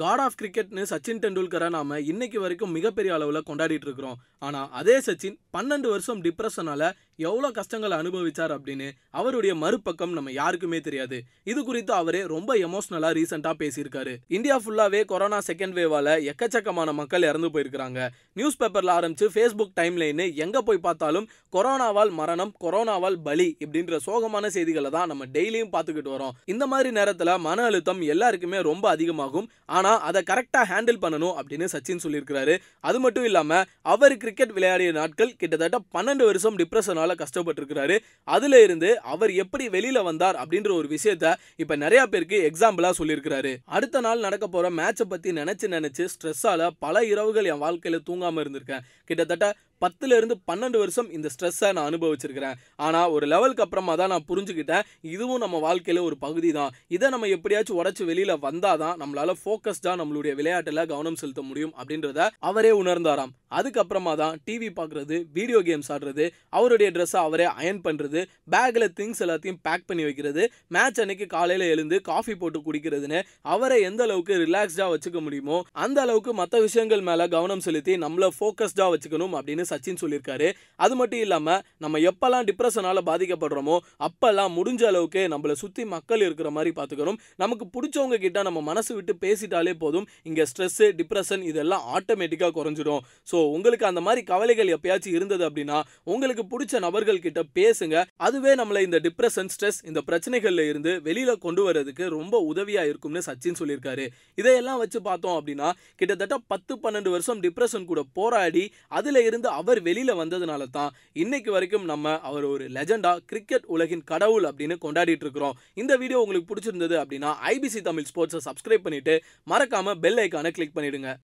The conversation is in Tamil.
காட் ஆஃப் கிரிக்கெட்னு சச்சின் டெண்டுல்கரை நாம இன்னைக்கு வரைக்கும் மிகப்பெரிய அளவில் கொண்டாடிட்டு இருக்கிறோம் ஆனால் அதே சச்சின் பன்னெண்டு வருஷம் டிப்ரெஷனால எவ்வளோ கஷ்டங்களை அனுபவிச்சார் அப்படின்னு அவருடைய மறுபக்கம் நம்ம யாருக்குமே தெரியாது இது குறித்து அவரே ரொம்ப எமோஷ்னலாக ரீசெண்டாக பேசியிருக்காரு இந்தியா ஃபுல்லாகவே கொரோனா செகண்ட் வேவால எக்கச்சக்கமான மக்கள் இறந்து போயிருக்கிறாங்க நியூஸ் பேப்பரில் ஆரம்பிச்சு ஃபேஸ்புக் டைம்லைன்னு எங்கே போய் பார்த்தாலும் கொரோனாவால் மரணம் கொரோனாவால் பலி இப்படின்ற சோகமான செய்திகளை தான் நம்ம டெய்லியும் பார்த்துக்கிட்டு வரோம் இந்த மாதிரி நேரத்தில் மன அழுத்தம் எல்லாருக்குமே ரொம்ப அதிகமாகும் ஆனால் அதை கரெக்டாக ஹேண்டில் பண்ணணும் அப்படின்னு சச்சின் சொல்லியிருக்கிறாரு அது மட்டும் இல்லாமல் அவர் கிரிக்கெட் விளையாடிய நாட்கள் கிட்டத்தட்ட பன்னெண்டு வருஷம் டிப்ரெஷனால் கஷ்டப்பட்டிருக்கிறாரு அதில் இருந்து அவர் எப்படி வெளியில் வந்தார் அப்படின்ற ஒரு விஷயத்த இப்போ நிறையா பேருக்கு எக்ஸாம்பிளாக சொல்லியிருக்கிறாரு அடுத்த நாள் நடக்க போகிற மேட்சை பற்றி நினச்சி நினச்சி ஸ்ட்ரெஸ்ஸால் பல இரவுகள் என் வாழ்க்கையில் தூங்காமல் இருந்திருக்கேன் கிட்டத்தட்ட பத்துலேருந்து பன்னெண்டு வருஷம் இந்த ஸ்ட்ரெஸ்ஸை நான் அனுபவிச்சிருக்கிறேன் ஆனால் ஒரு லெவலுக்கு அப்புறமா தான் நான் புரிஞ்சுக்கிட்டேன் இதுவும் நம்ம வாழ்க்கையில் ஒரு பகுதி தான் இதை நம்ம எப்படியாச்சும் உடச்சி வெளியில் வந்தால் தான் நம்மளால் ஃபோக்கஸ்டாக நம்மளுடைய விளையாட்டில் கவனம் செலுத்த முடியும் அப்படின்றத அவரே உணர்ந்தாராம் அதுக்கப்புறமா தான் டிவி பார்க்குறது வீடியோ கேம்ஸ் ஆடுறது அவருடைய ட்ரெஸ்ஸை அவரே அயன் பண்ணுறது பேக்கில் திங்ஸ் எல்லாத்தையும் பேக் பண்ணி வைக்கிறது மேட்ச் அன்னைக்கு காலையில் எழுந்து காஃபி போட்டு குடிக்கிறதுன்னு அவரை எந்த அளவுக்கு ரிலாக்ஸ்டாக வச்சுக்க முடியுமோ அந்த அளவுக்கு மற்ற விஷயங்கள் மேலே கவனம் செலுத்தி நம்மளை ஃபோக்கஸ்டாக வச்சுக்கணும் அப்படின்னு சச்சின் சொல்லியிருக்காரு அது மட்டும் இல்லாமல் நம்ம எப்போல்லாம் டிப்ரெஷனால் பாதிக்கப்படுறோமோ அப்போல்லாம் முடிஞ்ச அளவுக்கு நம்மளை சுற்றி மக்கள் இருக்கிற மாதிரி பார்த்துக்கணும் நமக்கு பிடிச்சவங்க கிட்ட நம்ம மனசு விட்டு பேசிட்டாலே போதும் இங்கே ஸ்ட்ரெஸ்ஸு டிப்ரெஷன் இதெல்லாம் ஆட்டோமேட்டிக்காக குறைஞ்சிடும் ஸோ உங்களுக்கு அந்த மாதிரி கவலைகள் எப்பயாச்சும் இருந்தது அப்படின்னா உங்களுக்கு பிடிச்ச நபர்கள் கிட்ட பேசுங்க அதுவே நம்மளை இந்த டிப்ரெஷன் ஸ்ட்ரெஸ் இந்த பிரச்சனைகள்ல இருந்து வெளியில கொண்டு வர்றதுக்கு ரொம்ப உதவியா இருக்கும்னு சச்சின் சொல்லியிருக்காரு இதையெல்லாம் வச்சு பார்த்தோம் அப்படின்னா கிட்டத்தட்ட பத்து பன்னெண்டு வருஷம் டிப்ரெஷன் கூட போராடி அதுல இருந்து அவர் வெளியில் வந்ததுனால தான் இன்னைக்கு வரைக்கும் நம்ம அவர் ஒரு லெஜெண்டா கிரிக்கெட் உலகின் கடவுள் அப்படின்னு கொண்டாடிட்டு இருக்கிறோம் இந்த வீடியோ உங்களுக்கு பிடிச்சிருந்தது அப்படின்னா ஐபிசி தமிழ் ஸ்போர்ட்ஸை சப்ஸ்கிரைப் பண்ணிட்டு மறக்காம பெல் ஐக்கானை கிளிக் பண்ணிவிடுங்க